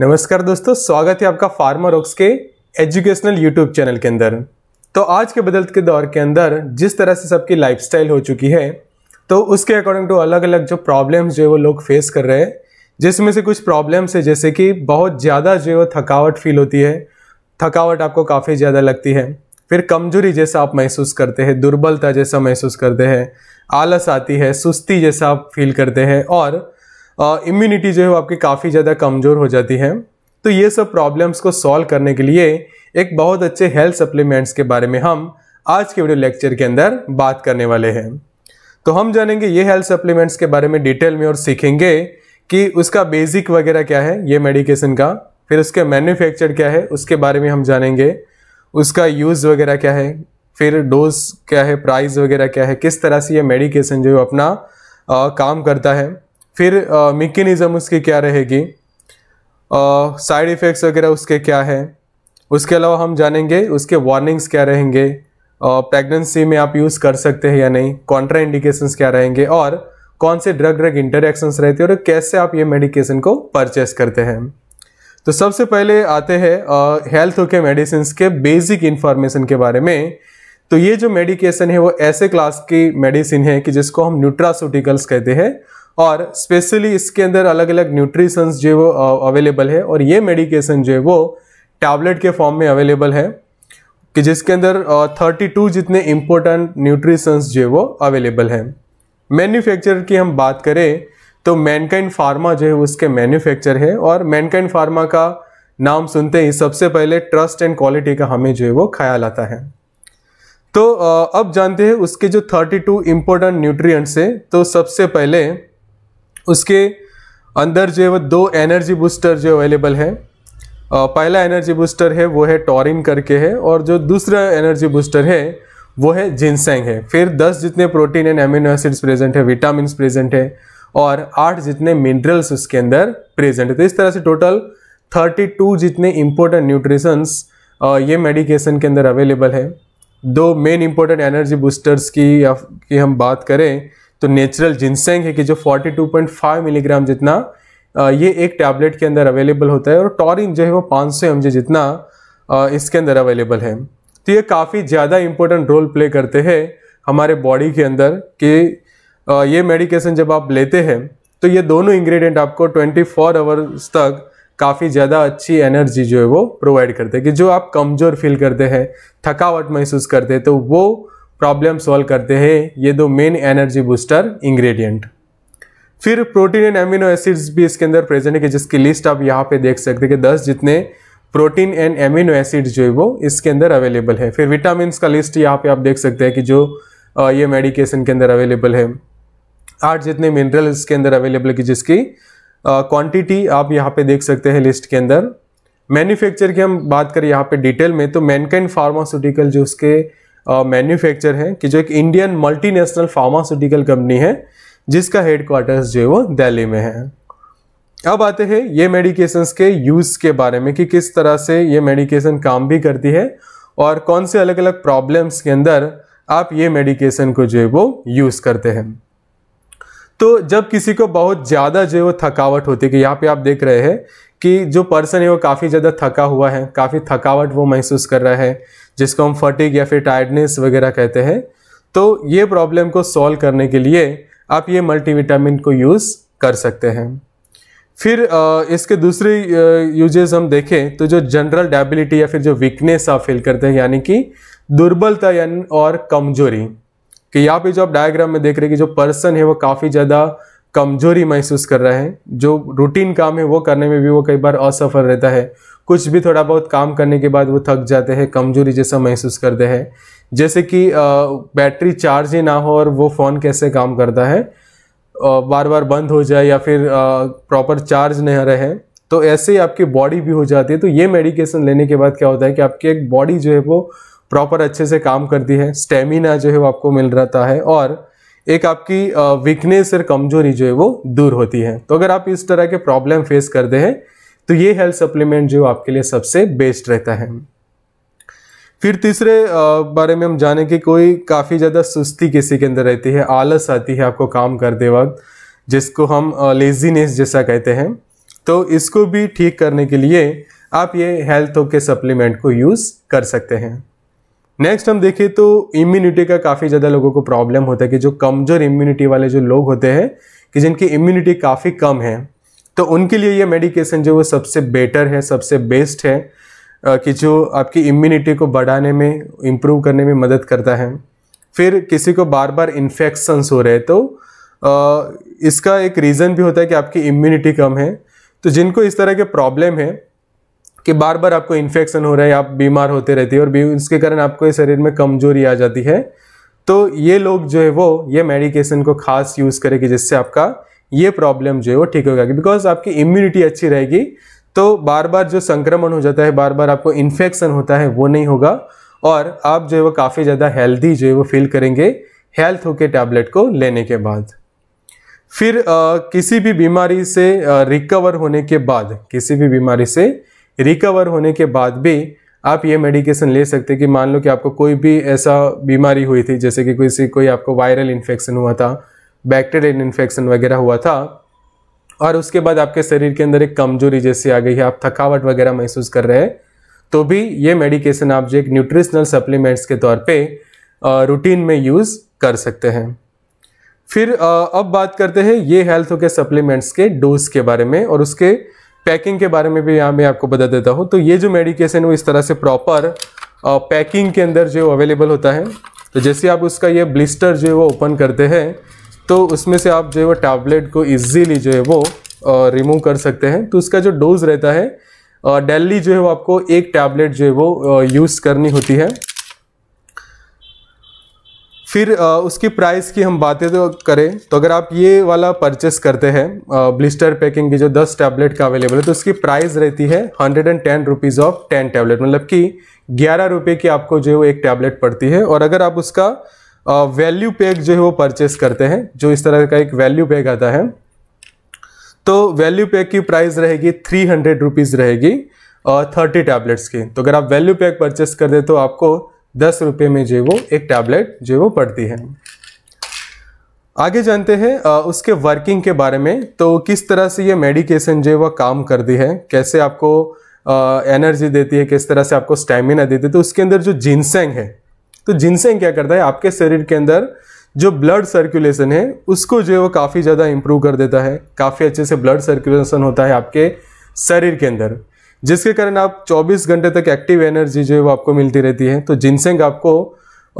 नमस्कार दोस्तों स्वागत है आपका फार्मर ऑक्स के एजुकेशनल यूट्यूब चैनल के अंदर तो आज के बदलते के दौर के अंदर जिस तरह से सबकी लाइफस्टाइल हो चुकी है तो उसके अकॉर्डिंग टू तो अलग अलग जो प्रॉब्लम्स जो है वो लोग फेस कर रहे हैं जिसमें से कुछ प्रॉब्लम्स है जैसे कि बहुत ज़्यादा जो है वो थकावट फील होती है थकावट आपको काफ़ी ज़्यादा लगती है फिर कमजोरी जैसा आप महसूस करते हैं दुर्बलता जैसा महसूस करते हैं आलस आती है सुस्ती जैसा आप फील करते हैं और इम्यूनिटी जो है वो आपकी काफ़ी ज़्यादा कमज़ोर हो जाती है तो ये सब प्रॉब्लम्स को सॉल्व करने के लिए एक बहुत अच्छे हेल्थ सप्लीमेंट्स के बारे में हम आज के वीडियो लेक्चर के अंदर बात करने वाले हैं तो हम जानेंगे ये हेल्थ सप्लीमेंट्स के बारे में डिटेल में और सीखेंगे कि उसका बेसिक वगैरह क्या है ये मेडिकेशन का फिर उसके मैन्युफैक्चर क्या है उसके बारे में हम जानेंगे उसका यूज़ वगैरह क्या है फिर डोज क्या है प्राइस वगैरह क्या है किस तरह से ये मेडिकेशन जो है अपना आ, काम करता है फिर मेकेनिज़म उसकी क्या रहेगी साइड इफ़ेक्ट्स वगैरह उसके क्या है उसके अलावा हम जानेंगे उसके वार्निंग्स क्या रहेंगे प्रेगनेंसी में आप यूज़ कर सकते हैं या नहीं कॉन्ट्रा इंडिकेशंस क्या रहेंगे और कौन से ड्रग ड्रग इंटरेक्शंस रहते हैं और कैसे आप ये मेडिकेशन को परचेस करते हैं तो सबसे पहले आते हैं हेल्थ के मेडिसिन के बेसिक इन्फॉर्मेशन के बारे में तो ये जो मेडिकेशन है वो ऐसे क्लास की मेडिसिन है कि जिसको हम न्यूट्रासूटिकल्स कहते हैं और स्पेशली इसके अंदर अलग अलग न्यूट्रिशंस जो वो अवेलेबल है और ये मेडिकेशन जो है वो टैबलेट के फॉर्म में अवेलेबल है कि जिसके अंदर थर्टी टू जितने इम्पोर्टेंट न्यूट्रिशंस जो है वो अवेलेबल हैं मैन्युफैक्चर की हम बात करें तो मैनकाइंड फार्मा जो है उसके मैन्युफैक्चर है और मैनकाइंड फार्मा का नाम सुनते ही सबसे पहले ट्रस्ट एंड क्वालिटी का हमें जो है वो ख्याल आता है तो अब जानते हैं उसके जो 32 टू इम्पोर्टेंट न्यूट्रिएंट्स है तो सबसे पहले उसके अंदर जो है वो दो एनर्जी बूस्टर जो अवेलेबल है पहला एनर्जी बूस्टर है वो है टॉरिन करके है और जो दूसरा एनर्जी बूस्टर है वो है जिनसेंग है फिर 10 जितने protein and amino acids present है विटामिन प्रेजेंट है और 8 जितने मिनरल्स उसके अंदर प्रेजेंट है तो इस तरह से टोटल 32 जितने इम्पोर्टेंट न्यूट्रिशंस ये मेडिकेशन के अंदर अवेलेबल है दो मेन इम्पोर्टेंट एनर्जी बूस्टर्स की की हम बात करें तो नेचुरल जिनसेंग है कि जो 42.5 मिलीग्राम जितना ये एक टैबलेट के अंदर अवेलेबल होता है और टॉरिन जो है वो 500 सौ जितना इसके अंदर अवेलेबल है तो ये काफ़ी ज़्यादा इम्पोर्टेंट रोल प्ले करते हैं हमारे बॉडी के अंदर कि ये मेडिकेशन जब आप लेते हैं तो ये दोनों इंग्रेडिएंट आपको 24 फोर आवर्स तक काफ़ी ज़्यादा अच्छी एनर्जी जो है वो प्रोवाइड करते हैं कि जो आप कमज़ोर फील करते हैं थकावट महसूस करते हैं तो वो प्रॉब्लम सॉल्व करते हैं ये दो मेन एनर्जी बूस्टर इंग्रेडिएंट फिर प्रोटीन एंड एमिनो एसिड्स भी इसके अंदर प्रेजेंट है कि जिसकी लिस्ट आप यहाँ पे देख सकते हैं कि दस जितने प्रोटीन एंड एमिनो एसिड जो है वो इसके अंदर अवेलेबल है फिर विटामिन का लिस्ट यहाँ पे आप देख सकते हैं कि जो ये मेडिकेशन के अंदर अवेलेबल है आठ जितने मिनरल इसके अंदर अवेलेबल है कि जिसकी क्वांटिटी आप यहाँ पे देख सकते हैं लिस्ट के अंदर मैन्युफैक्चर की हम बात करें यहाँ पे डिटेल में तो मैनकाइन फार्मास्यूटिकल जो उसके मैन्युफैक्चर है कि जो एक इंडियन मल्टीनेशनल फार्मास्यूटिकल कंपनी है जिसका हेडक्वार्टर्स जो है वो दिल्ली में है अब आते हैं ये मेडिकेशंस के यूज़ के बारे में कि किस तरह से ये मेडिकेशन काम भी करती है और कौन से अलग अलग प्रॉब्लम्स के अंदर आप ये मेडिकेशन को जो है वो यूज़ करते हैं तो जब किसी को बहुत ज़्यादा जो है वो थकावट होती है कि यहाँ पे आप देख रहे हैं कि जो पर्सन है वो काफ़ी ज़्यादा थका हुआ है काफ़ी थकावट वो महसूस कर रहा है जिसको हम फटिक या फिर टायर्डनेस वगैरह कहते हैं तो ये प्रॉब्लम को सॉल्व करने के लिए आप ये मल्टीविटामिन को यूज़ कर सकते हैं फिर इसके दूसरे यूजेस हम देखें तो जो जनरल डायबिलिटी या फिर जो वीकनेस आप फील करते हैं यानी कि दुर्बलता यानी और कमजोरी कि यहाँ पे जो आप डायग्राम में देख रहे हैं कि जो पर्सन है वो काफ़ी ज़्यादा कमजोरी महसूस कर रहा है जो रूटीन काम है वो करने में भी वो कई बार असफल रहता है कुछ भी थोड़ा बहुत काम करने के बाद वो थक जाते हैं कमजोरी जैसा महसूस करते हैं जैसे कि बैटरी चार्ज ही ना हो और वो फ़ोन कैसे काम करता है बार बार बंद हो जाए या फिर प्रॉपर चार्ज नहीं रहे तो ऐसे ही आपकी बॉडी भी हो जाती है तो ये मेडिकेशन लेने के बाद क्या होता है कि आपकी एक बॉडी जो है वो प्रॉपर अच्छे से काम करती है स्टेमिना जो है वो आपको मिल रहता है और एक आपकी वीकनेस और कमजोरी जो है वो दूर होती है तो अगर आप इस तरह के प्रॉब्लम फेस करते हैं तो ये हेल्थ सप्लीमेंट जो आपके लिए सबसे बेस्ट रहता है फिर तीसरे बारे में हम जाने कि कोई काफ़ी ज़्यादा सुस्ती किसी के अंदर रहती है आलस आती है आपको काम करते वक्त जिसको हम लेजीनेस जैसा कहते हैं तो इसको भी ठीक करने के लिए आप ये हेल्थ के सप्लीमेंट को यूज़ कर सकते हैं नेक्स्ट हम देखें तो इम्यूनिटी का काफ़ी ज़्यादा लोगों को प्रॉब्लम होता है कि जो कमज़ोर इम्यूनिटी वाले जो लोग होते हैं कि जिनकी इम्यूनिटी काफ़ी कम है तो उनके लिए ये मेडिकेशन जो वो सबसे बेटर है सबसे बेस्ट है कि जो आपकी इम्यूनिटी को बढ़ाने में इम्प्रूव करने में मदद करता है फिर किसी को बार बार इन्फेक्शंस हो रहे तो इसका एक रीज़न भी होता है कि आपकी इम्यूनिटी कम है तो जिनको इस तरह के प्रॉब्लम है कि बार बार आपको इन्फेक्शन हो रहा है आप बीमार होते रहते हैं और इसके कारण आपको शरीर में कमजोरी आ जाती है तो ये लोग जो है वो ये मेडिकेशन को खास यूज़ करें कि जिससे आपका ये प्रॉब्लम जो है वो ठीक हो जाएगी बिकॉज आपकी इम्यूनिटी अच्छी रहेगी तो बार बार जो संक्रमण हो जाता है बार बार आपको इन्फेक्शन होता है वो नहीं होगा और आप जो है वो काफ़ी ज़्यादा हेल्दी जो है वो फील करेंगे हेल्थ होके टैबलेट को लेने के बाद फिर आ, किसी भी बीमारी से आ, रिकवर होने के बाद किसी भी बीमारी से रिकवर होने के बाद भी आप ये मेडिकेशन ले सकते हैं कि मान लो कि आपको कोई भी ऐसा बीमारी हुई थी जैसे कि किसी कोई आपको वायरल इन्फेक्शन हुआ था बैक्टेरियल इन्फेक्शन वगैरह हुआ था और उसके बाद आपके शरीर के अंदर एक कमजोरी जैसी आ गई है आप थकावट वगैरह महसूस कर रहे हैं तो भी ये मेडिकेशन आप जो एक न्यूट्रिशनल सप्लीमेंट्स के तौर पे रूटीन में यूज़ कर सकते हैं फिर अब बात करते हैं ये हेल्थ के सप्लीमेंट्स के डोज के बारे में और उसके पैकिंग के बारे में भी यहाँ मैं आपको बता देता हूँ तो ये जो मेडिकेशन है वो इस तरह से प्रॉपर पैकिंग के अंदर जो अवेलेबल होता है तो जैसे आप उसका ये ब्लिस्टर जो है वो ओपन करते हैं तो उसमें से आप जो है वो टैबलेट को ईजीली जो है वो रिमूव कर सकते हैं तो उसका जो डोज रहता है डेली जो है वो आपको एक टैबलेट जो है वो यूज़ करनी होती है फिर उसकी प्राइस की हम बातें तो करें तो अगर आप ये वाला परचेस करते हैं ब्लिस्टर पैकिंग की जो 10 टैबलेट का अवेलेबल है तो उसकी प्राइस रहती है hundred and ten rupees of ten tablet मतलब कि ग्यारह रुपये की आपको जो है वो एक टैबलेट पड़ती है और अगर आप उसका वैल्यू पैक जो है वो परचेस करते हैं जो इस तरह का एक वैल्यू पैक आता है तो वैल्यू पैक की प्राइस रहेगी थ्री हंड्रेड रुपीज़ रहेगी थर्टी टैबलेट्स की तो अगर आप वैल्यू पैक परचेस कर दे तो आपको दस रुपये में जो वो एक टैबलेट जो वो पड़ती है आगे जानते हैं उसके वर्किंग के बारे में तो किस तरह से ये मेडिकेशन जो है वह काम करती है कैसे आपको एनर्जी देती है किस तरह से आपको स्टेमिना देती है तो उसके अंदर जो जिनसेंग है तो जिनसेंग क्या करता है आपके शरीर के अंदर जो ब्लड सर्कुलेशन है उसको जो है वो काफ़ी ज़्यादा इम्प्रूव कर देता है काफ़ी अच्छे से ब्लड सर्कुलेशन होता है आपके शरीर के अंदर जिसके कारण आप 24 घंटे तक एक्टिव एनर्जी जो है वो आपको मिलती रहती है तो जिनसेंग आपको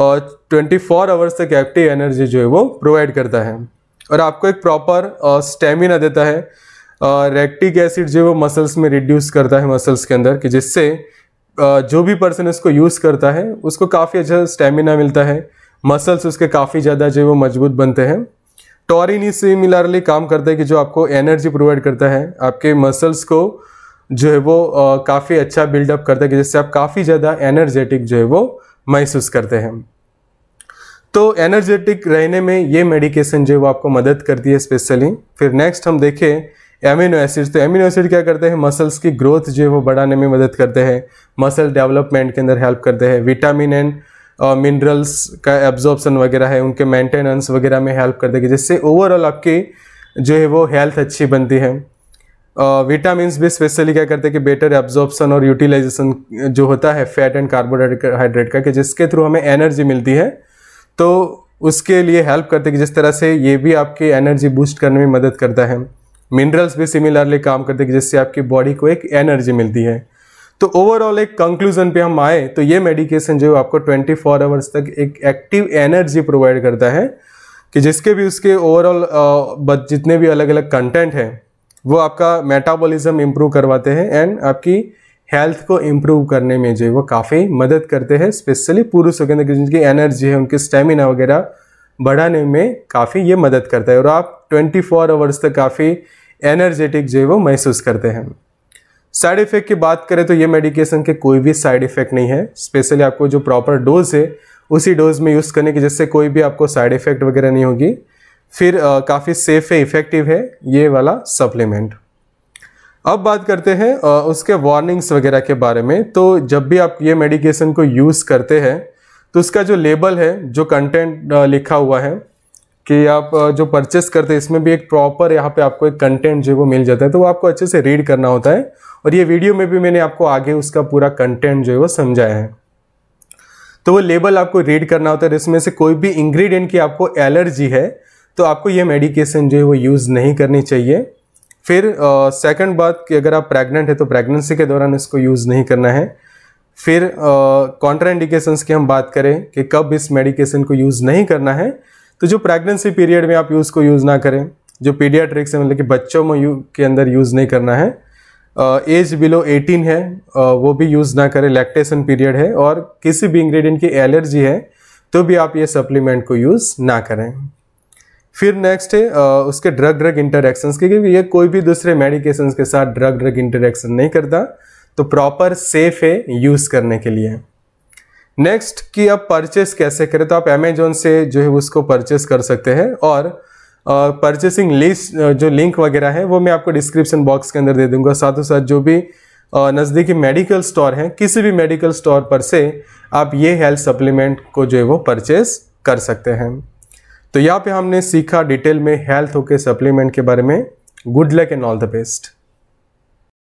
ट्वेंटी फोर आवर्स तक एक्टिव एनर्जी जो है वो प्रोवाइड करता है और आपको एक प्रॉपर स्टेमिना देता है रेक्टिक एसिड जो है वो मसल्स में रिड्यूस करता है मसल्स के अंदर कि जिससे जो भी पर्सन इसको यूज़ करता है उसको काफ़ी अच्छा स्टेमिना मिलता है मसल्स उसके काफ़ी ज़्यादा जो है वो मजबूत बनते हैं टॉरिन ही सिमिलरली काम करता है कि जो आपको एनर्जी प्रोवाइड करता है आपके मसल्स को जो है वो काफ़ी अच्छा बिल्डअप करता है कि जिससे आप काफ़ी ज़्यादा एनर्जेटिक जो है वो महसूस करते हैं तो एनर्जेटिक रहने में ये मेडिकेशन जो है वो आपको मदद करती है स्पेशली फिर नेक्स्ट हम देखें एमिनो एसिड्स तो एमिनो एसिड क्या करते हैं मसल्स की ग्रोथ जो है वो बढ़ाने में मदद करते हैं मसल डेवलपमेंट के अंदर हेल्प करते हैं विटामिन एंड मिनरल्स का एब्जॉर्बसन वगैरह है उनके मेंटेनेंस वगैरह में हेल्प करते हैं जिससे ओवरऑल आपकी जो है वो हेल्थ अच्छी बनती है विटामिन uh, भी स्पेशली क्या करते हैं कि बेटर एब्जॉर्बसन और यूटिलाइजेशन uh, जो होता है फैट एंड कार्बोहाइड्रेट का कि जिसके थ्रू हमें एनर्जी मिलती है तो उसके लिए हेल्प करते हैं कि जिस तरह से ये भी आपकी एनर्जी बूस्ट करने में मदद करता है मिनरल्स भी सिमिलरली काम करते हैं जिससे आपकी बॉडी को एक एनर्जी मिलती है तो ओवरऑल एक कंक्लूजन पे हम आए तो ये मेडिकेशन जो आपको 24 फोर आवर्स तक एक एक्टिव एनर्जी प्रोवाइड करता है कि जिसके भी उसके ओवरऑल जितने भी अलग अलग कंटेंट हैं वो आपका मेटाबॉलिज्म इम्प्रूव करवाते हैं एंड आपकी हेल्थ को इम्प्रूव करने में जो है वो काफ़ी मदद करते हैं स्पेशली पुरुषों के अंदर जिनकी एनर्जी है उनकी स्टेमिना वगैरह बढ़ाने में काफ़ी ये मदद करता है और आप 24 फोर आवर्स तक काफ़ी एनर्जेटिक जो है वो महसूस करते हैं साइड इफ़ेक्ट की बात करें तो ये मेडिकेशन के कोई भी साइड इफ़ेक्ट नहीं है स्पेशली आपको जो प्रॉपर डोज है उसी डोज में यूज़ करने की जिससे कोई भी आपको साइड इफ़ेक्ट वगैरह नहीं होगी फिर काफ़ी सेफ है इफ़ेक्टिव है ये वाला सप्लीमेंट अब बात करते हैं उसके वार्निंग्स वगैरह के बारे में तो जब भी आप ये मेडिकेशन को यूज़ करते हैं तो उसका जो लेबल है जो कंटेंट लिखा हुआ है कि आप जो परचेस करते हैं इसमें भी एक प्रॉपर यहाँ पे आपको एक कंटेंट जो है वो मिल जाता है तो वो आपको अच्छे से रीड करना होता है और ये वीडियो में भी मैंने आपको आगे उसका पूरा कंटेंट जो है वो समझाया है तो वो लेबल आपको रीड करना होता है इसमें से कोई भी इंग्रेडिएंट की आपको एलर्जी है तो आपको ये मेडिकेशन जो है वो यूज़ नहीं करनी चाहिए फिर सेकंड बात कि अगर आप प्रेग्नेंट है तो प्रेगनेंसी के दौरान इसको यूज़ नहीं करना है फिर कॉन्ट्रा इंडिकेशंस की हम बात करें कि कब इस मेडिकेशन को यूज़ नहीं करना है तो जो प्रेगनेंसी पीरियड में आप यूज़ को यूज़ ना करें जो पीडियाट्रिक्स है मतलब कि बच्चों में यू के अंदर यूज़ नहीं करना है एज बिलो 18 है वो भी यूज़ ना करें लैक्टेशन पीरियड है और किसी भी इंग्रेडिएंट की एलर्जी है तो भी आप ये सप्लीमेंट को यूज़ ना करें फिर नेक्स्ट है उसके ड्रग ड्रग इंटरेक्शंस क्योंकि ये कोई भी दूसरे मेडिकेशंस के साथ ड्रग ड्रग इंटरेक्शन नहीं करता तो प्रॉपर सेफ है यूज़ करने के लिए नेक्स्ट कि आप परचेस कैसे करें तो आप अमेजोन से जो है उसको परचेस कर सकते हैं और परचेसिंग लिस्ट जो लिंक वगैरह है वो मैं आपको डिस्क्रिप्शन बॉक्स के अंदर दे दूंगा साथ ही साथ जो भी नज़दीकी मेडिकल स्टोर हैं किसी भी मेडिकल स्टोर पर से आप ये हेल्थ सप्लीमेंट को जो है वो परचेस कर सकते हैं तो यहाँ पे हमने सीखा डिटेल में हेल्थ होके सप्लीमेंट के बारे में good luck and all the best